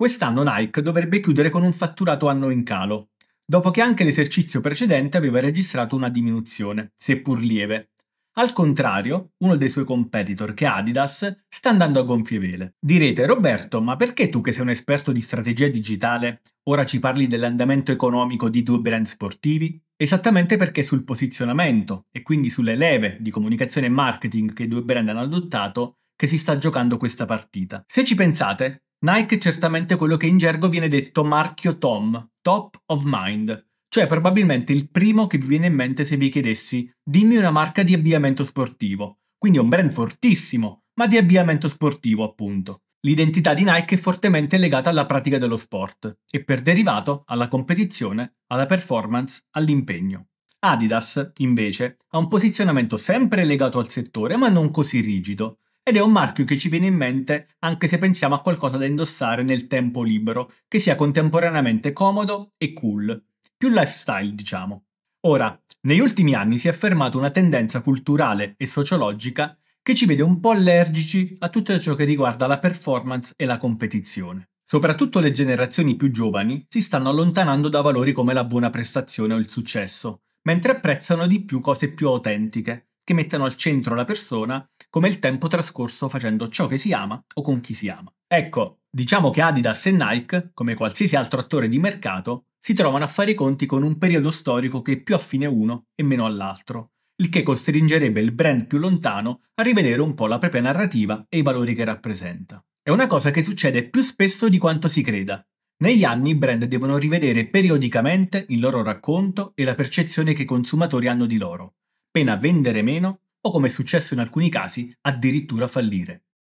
Quest'anno Nike dovrebbe chiudere con un fatturato anno in calo, dopo che anche l'esercizio precedente aveva registrato una diminuzione, seppur lieve. Al contrario, uno dei suoi competitor, che è Adidas, sta andando a gonfie vele. Direte, Roberto, ma perché tu che sei un esperto di strategia digitale, ora ci parli dell'andamento economico di due brand sportivi? Esattamente perché sul posizionamento e quindi sulle leve di comunicazione e marketing che i due brand hanno adottato che si sta giocando questa partita. Se ci pensate, Nike è certamente quello che in gergo viene detto marchio Tom, top of mind, cioè probabilmente il primo che vi viene in mente se vi chiedessi dimmi una marca di abbigliamento sportivo, quindi un brand fortissimo, ma di abbigliamento sportivo appunto. L'identità di Nike è fortemente legata alla pratica dello sport e per derivato alla competizione, alla performance, all'impegno. Adidas, invece, ha un posizionamento sempre legato al settore, ma non così rigido, ed è un marchio che ci viene in mente anche se pensiamo a qualcosa da indossare nel tempo libero, che sia contemporaneamente comodo e cool, più lifestyle diciamo. Ora, negli ultimi anni si è affermata una tendenza culturale e sociologica che ci vede un po' allergici a tutto ciò che riguarda la performance e la competizione. Soprattutto le generazioni più giovani si stanno allontanando da valori come la buona prestazione o il successo, mentre apprezzano di più cose più autentiche, che mettano al centro la persona come il tempo trascorso facendo ciò che si ama o con chi si ama. Ecco, diciamo che Adidas e Nike, come qualsiasi altro attore di mercato, si trovano a fare i conti con un periodo storico che è più affine a uno e meno all'altro, il che costringerebbe il brand più lontano a rivedere un po' la propria narrativa e i valori che rappresenta. È una cosa che succede più spesso di quanto si creda. Negli anni i brand devono rivedere periodicamente il loro racconto e la percezione che i consumatori hanno di loro, pena vendere meno o come è successo in alcuni casi addirittura fallire.